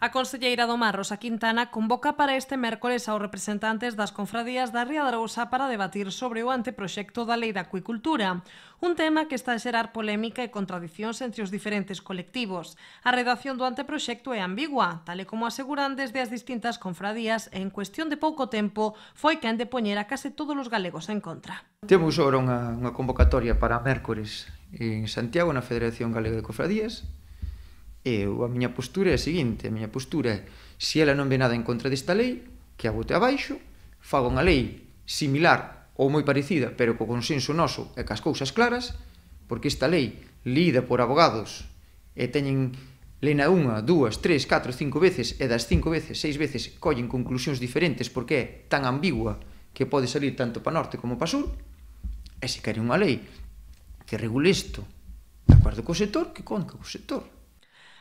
A conselleira do Mar, Rosa Quintana, convoca para este mércores aos representantes das confradías da Ría de Arousa para debatir sobre o anteproxecto da Lei da Acuicultura, un tema que está a xerar polémica e contradicións entre os diferentes colectivos. A redacción do anteproxecto é ambigua, tal e como aseguran desde as distintas confradías e en cuestión de pouco tempo foi quen de poñera case todos os galegos en contra. Temos ora unha, unha convocatoria para mércores en Santiago, na Federación Galega de Confradías, eu, a miña postura é a seguinte, a miña postura é se ela non ve nada en contra desta lei, que a bote abaixo, fago unha lei similar ou moi parecida, pero co consenso noso e cas cousas claras, porque esta lei lida por abogados e teñen lena unha, dúas, tres, catro, cinco veces e das cinco veces, seis veces collen conclusións diferentes porque é tan ambigua que pode salir tanto para norte como para sur e se quere unha lei que regule isto de acordo co sector que conta co sector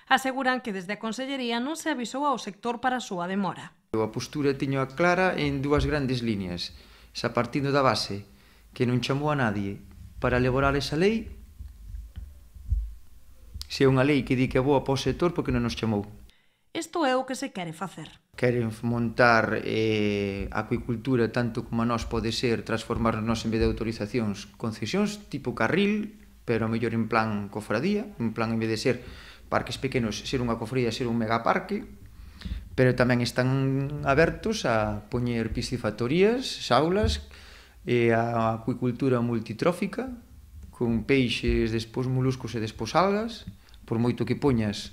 Aseguran que desde a Consellería non se avisou ao sector para a súa demora. A postura tiño a clara en dúas grandes líneas. Xa partindo da base que non chamou a nadie para elaborar esa lei, se é unha lei que di que é boa para o sector porque non nos chamou. Isto é o que se quere facer. Queren montar eh, acuicultura tanto como a nós pode ser transformarnos en vez de autorizacións concesións tipo carril, pero a mellor en plan cofradía, en plan en vez de ser parques pequenos, ser unha cofría, ser un megaparque, pero tamén están abertos a poñer piscifactorías, saulas, e a acuicultura multitrófica, con peixes, despois moluscos e despois algas, por moito que poñas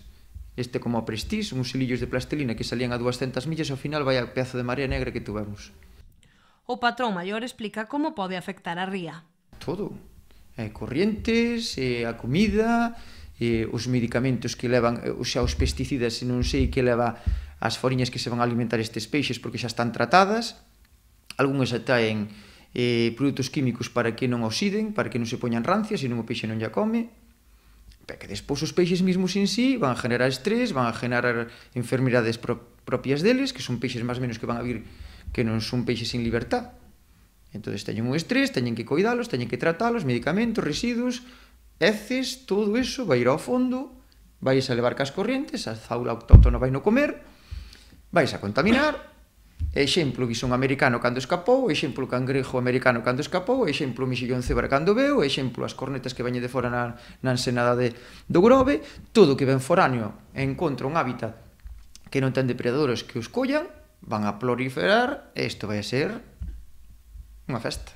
este como a prestís, uns silillos de plastelina que salían a 200 millas, ao final vai a pedazo de marea negra que tuvemos. O patrón maior explica como pode afectar a ría. Todo. Eh, corrientes, eh, a comida, eh, os medicamentos que levan, eh, xa os pesticidas, e non sei que leva as foriñas que se van a alimentar estes peixes porque xa están tratadas, algúnas atraen eh, produtos químicos para que non oxiden, para que non se poñan rancias, non o peixe non xa come, pero que despois os peixes mesmos en sí van a generar estrés, van a generar enfermidades pro propias deles, que son peixes máis menos que van a vir que non son peixes en libertad. Entón, teñen un estrés, teñen que coidalos, teñen que tratalos, medicamentos, residuos, heces, todo iso vai ir ao fondo, vais a levar cas corrientes, a faula autóctona vai no comer, vais a contaminar, exemplo bisón americano cando escapou, exemplo cangrejo americano cando escapou, exemplo mexillón cebra cando veu, exemplo as cornetas que veñen de fora na, na ensenada de, do grove, todo que ven foráneo encontra un hábitat que non ten depredadores que os collan, van a proliferar, e isto vai a ser unha festa.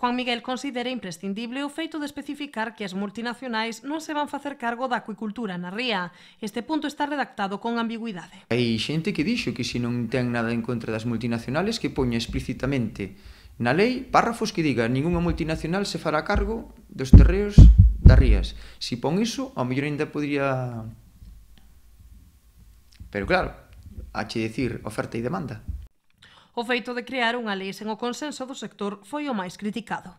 Juan Miguel considera imprescindible o feito de especificar que as multinacionais non se van facer cargo da acuicultura na ría. Este punto está redactado con ambigüidade. Hai xente que dixo que se non ten nada en contra das multinacionales que poña explicitamente na lei párrafos que diga ningunha multinacional se fará cargo dos terreos das rías. Se pon iso, ao mellor ainda podría... Pero claro, hache decir oferta e demanda. O feito de crear unha lei sen o consenso do sector foi o máis criticado.